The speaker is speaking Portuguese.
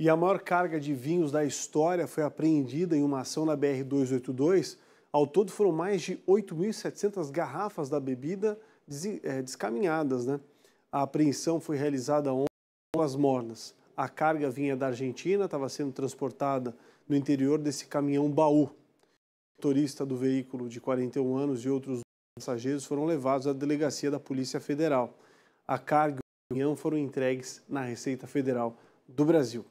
E a maior carga de vinhos da história foi apreendida em uma ação na BR-282. Ao todo foram mais de 8.700 garrafas da bebida eh, descaminhadas. Né? A apreensão foi realizada ontem às mornas. A carga vinha da Argentina, estava sendo transportada no interior desse caminhão baú. O motorista do veículo de 41 anos e outros passageiros foram levados à delegacia da Polícia Federal. A carga e o caminhão foram entregues na Receita Federal do Brasil.